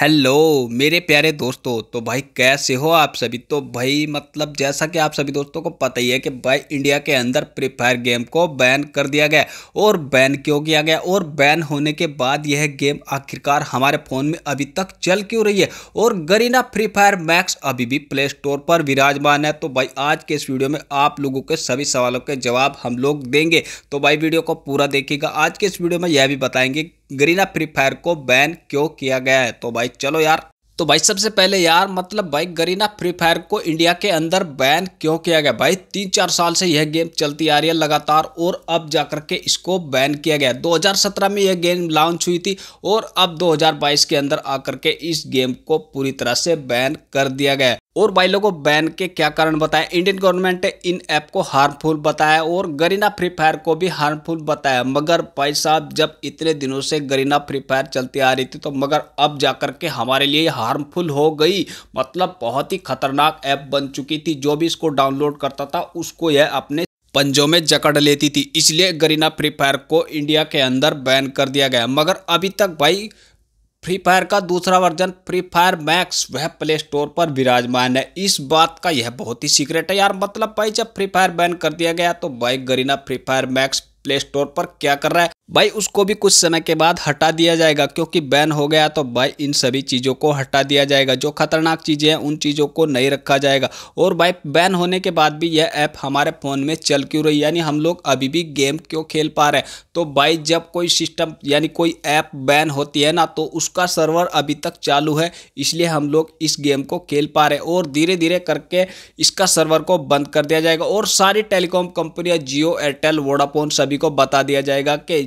hello मेरे प्यारे दोस्तों तो भाई कैसे हो आप सभी तो भाई मतलब जैसा कि आप सभी दोस्तों को पता ही है कि भाई इंडिया के अंदर फ्री फायर गेम को बैन कर दिया गया और बैन क्यों किया गया और बैन होने के बाद यह गेम आखिरकार हमारे फ़ोन में अभी तक चल क्यों रही है और गरीना फ्री फायर मैक्स अभी भी प्ले स्टोर पर विराजमान है तो भाई आज के इस वीडियो में आप लोगों के सभी सवालों के जवाब हम लोग देंगे तो भाई वीडियो को पूरा देखिएगा आज के इस वीडियो में यह भी बताएंगे गरीना फ्री फायर को बैन क्यों किया गया है तो भाई चलो यार तो भाई सबसे पहले यार मतलब भाई गरीना फ्री फायर को इंडिया के अंदर बैन क्यों किया गया भाई तीन चार साल से यह गेम चलती आ रही है लगातार और अब जाकर के इसको बैन किया गया 2017 में यह गेम लॉन्च हुई थी और अब 2022 के अंदर आकर के इस गेम को पूरी तरह से बैन कर दिया गया और भाई लोगों बैन के क्या कारण बताया इंडियन गवर्नमेंट ने इन ऐप को हार्मफुल बताया और गरीना फ्री फायर को भी हार्मफुल बताया मगर भाई साहब जब इतने दिनों से गरीना फ्री फायर चलती आ रही थी तो मगर अब जाकर के हमारे लिए हार्मफुल हो गई मतलब बहुत ही खतरनाक ऐप बन चुकी थी जो भी इसको डाउनलोड करता था उसको यह अपने पंजों में जकड़ लेती थी इसलिए गरीना फ्री फायर को इंडिया के अंदर बैन कर दिया गया मगर अभी तक भाई फ्री फायर का दूसरा वर्जन फ्री फायर मैक्स वह प्ले स्टोर पर विराजमान है इस बात का यह बहुत ही सीक्रेट है यार मतलब भाई जब फ्री फायर बैन कर दिया गया तो बाइक Garena Free Fire Max Play Store पर क्या कर रहा है भाई उसको भी कुछ समय के बाद हटा दिया जाएगा क्योंकि बैन हो गया तो भाई इन सभी चीज़ों को हटा दिया जाएगा जो खतरनाक चीज़ें हैं उन चीज़ों को नहीं रखा जाएगा और भाई बैन होने के बाद भी यह ऐप हमारे फ़ोन में चल क्यों रही यानी हम लोग अभी भी गेम क्यों खेल पा रहे हैं तो भाई जब कोई सिस्टम यानी कोई ऐप बैन होती है ना तो उसका सर्वर अभी तक चालू है इसलिए हम लोग इस गेम को खेल पा रहे और धीरे धीरे करके इसका सर्वर को बंद कर दिया जाएगा और सारी टेलीकॉम कंपनियाँ जियो एयरटेल वोडाफोन सभी को बता दिया जाएगा कि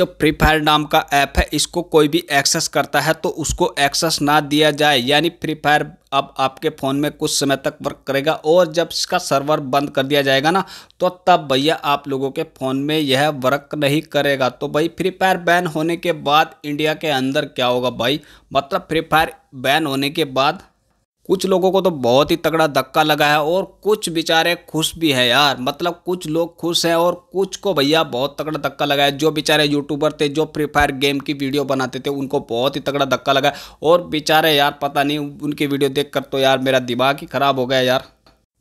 जो फ्री फायर नाम का ऐप है इसको कोई भी एक्सेस करता है तो उसको एक्सेस ना दिया जाए यानी फ्री फायर अब आपके फ़ोन में कुछ समय तक वर्क करेगा और जब इसका सर्वर बंद कर दिया जाएगा ना तो तब भैया आप लोगों के फ़ोन में यह वर्क नहीं करेगा तो भाई फ्री फायर बैन होने के बाद इंडिया के अंदर क्या होगा भाई मतलब फ्री फायर बैन होने के बाद कुछ लोगों को तो बहुत ही तगड़ा धक्का लगा है और कुछ बेचारे खुश भी हैं यार मतलब कुछ लोग खुश हैं और कुछ को भैया बहुत तगड़ा धक्का लगा है जो बेचारे यूट्यूबर थे जो फ्री फायर गेम की वीडियो बनाते थे उनको बहुत ही तगड़ा धक्का लगा और बेचारे यार पता नहीं उनकी वीडियो देख कर तो यार मेरा दिमाग ही ख़राब हो गया यार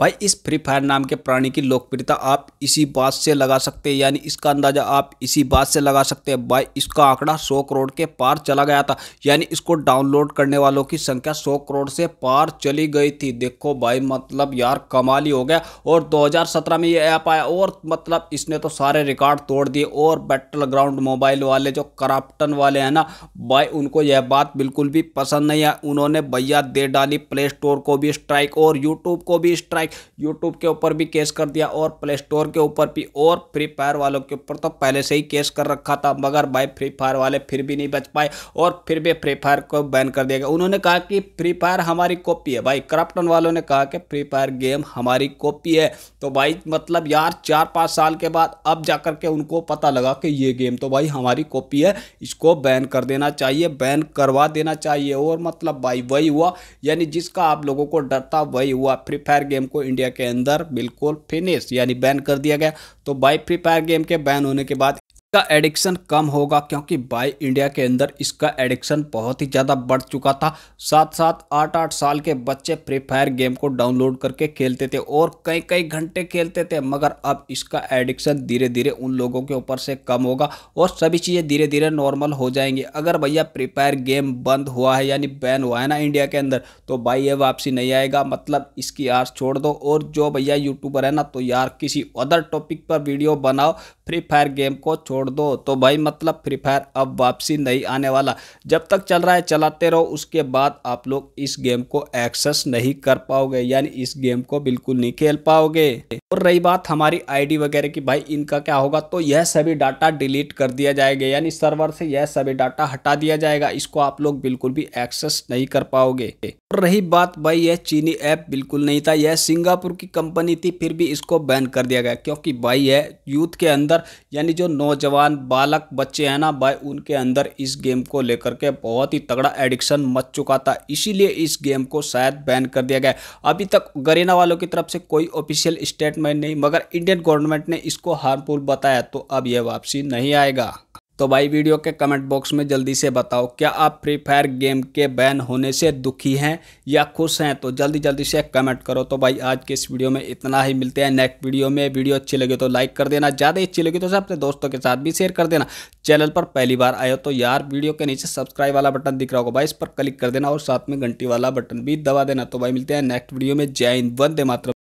भाई इस फ्री फायर नाम के प्राणी की लोकप्रियता आप इसी बात से लगा सकते हैं यानी इसका अंदाजा आप इसी बात से लगा सकते हैं भाई इसका आंकड़ा 100 करोड़ के पार चला गया था यानी इसको डाउनलोड करने वालों की संख्या 100 करोड़ से पार चली गई थी देखो भाई मतलब यार कमाल ही हो गया और 2017 में ये ऐप आया और मतलब इसने तो सारे रिकॉर्ड तोड़ दिए और बैटल ग्राउंड मोबाइल वाले जो कराप्टन वाले हैं ना भाई उनको यह बात बिल्कुल भी पसंद नहीं आई उन्होंने भैया दे डाली प्ले स्टोर को भी स्ट्राइक और यूट्यूब को भी स्ट्राइक लाइक यूट्यूब के ऊपर भी केस कर दिया और प्ले स्टोर के ऊपर भी और फ्री फायर वालों के ऊपर तो पहले से ही केस कर रखा था मगर भाई फ्री फायर वाले फिर भी नहीं बच पाए और फिर भी फ्री फायर को बैन कर दिया गया उन्होंने कहा कि फ्री फायर हमारी कॉपी है भाई क्राफ्टन वालों ने कहा कि फ्री फायर गेम हमारी कॉपी है तो भाई मतलब यार चार पाँच साल के बाद अब जा के उनको पता लगा कि ये गेम तो भाई हमारी कॉपी है इसको बैन कर देना चाहिए बैन करवा देना चाहिए और मतलब भाई वही हुआ यानी जिसका आप लोगों को डर था वही हुआ फ्री फायर गेम को को इंडिया के अंदर बिल्कुल फिनिश यानी बैन कर दिया गया तो बाई फ्री फायर गेम के बैन होने के बाद का एडिक्शन कम होगा क्योंकि बाई इंडिया के अंदर इसका एडिक्शन बहुत ही ज़्यादा बढ़ चुका था साथ साथ आठ आठ साल के बच्चे फ्री फायर गेम को डाउनलोड करके खेलते थे और कई कई घंटे खेलते थे मगर अब इसका एडिक्शन धीरे धीरे उन लोगों के ऊपर से कम होगा और सभी चीज़ें धीरे धीरे नॉर्मल हो जाएंगी अगर भैया फ्री फायर गेम बंद हुआ है यानी बैन हुआ है ना इंडिया के अंदर तो भाई ये वापसी नहीं आएगा मतलब इसकी आस छोड़ दो और जो भैया यूट्यूबर है ना तो यार किसी अदर टॉपिक पर वीडियो बनाओ फ्री फायर गेम को छोड़ दो तो भाई मतलब फ्री फायर अब वापसी नहीं आने वाला जब तक चल रहा है चलाते रहो उसके बाद आप लोग इस गेम को एक्सेस नहीं कर पाओगे यानी इस गेम को बिल्कुल नहीं खेल पाओगे और रही बात हमारी आईडी वगैरह की भाई इनका क्या होगा तो यह सभी डाटा डिलीट कर दिया जाएगा यानी सर्वर से यह सभी डाटा हटा दिया जाएगा इसको आप लोग बिल्कुल भी एक्सेस नहीं कर पाओगे और रही बात भाई यह चीनी ऐप बिल्कुल नहीं था यह सिंगापुर की कंपनी थी फिर भी इसको बैन कर दिया गया क्योंकि भाई यह यूथ के अंदर यानी जो नौजवान बालक बच्चे हैं ना भाई उनके अंदर इस गेम को लेकर के बहुत ही तगड़ा एडिक्शन मच चुका था इसीलिए इस गेम को शायद बैन कर दिया गया अभी तक गरीना वालों की तरफ से कोई ऑफिशियल स्टेट में नहीं मगर इंडियन गवर्नमेंट ने इसको हार्मफुल बताया तो अब यह वापसी नहीं आएगा तो भाई वीडियो के कमेंट बॉक्स में जल्दी से बताओ क्या आप फ्री फायर गेम के बैन होने से दुखी हैं या खुश हैं तो जल्दी जल्दी से कमेंट करो तो भाई आज के इस वीडियो में इतना ही मिलते हैं नेक्स्ट वीडियो में वीडियो अच्छी लगे तो लाइक कर देना ज़्यादा अच्छी लगी तो अपने दोस्तों के साथ भी शेयर कर देना चैनल पर पहली बार आए हो तो यार वीडियो के नीचे सब्सक्राइब वाला बटन दिख रहा होगा भाई इस पर क्लिक कर देना और साथ में घंटी वाला बटन भी दबा देना तो भाई मिलते हैं नेक्स्ट वीडियो में जय हिंद वंदे मातरम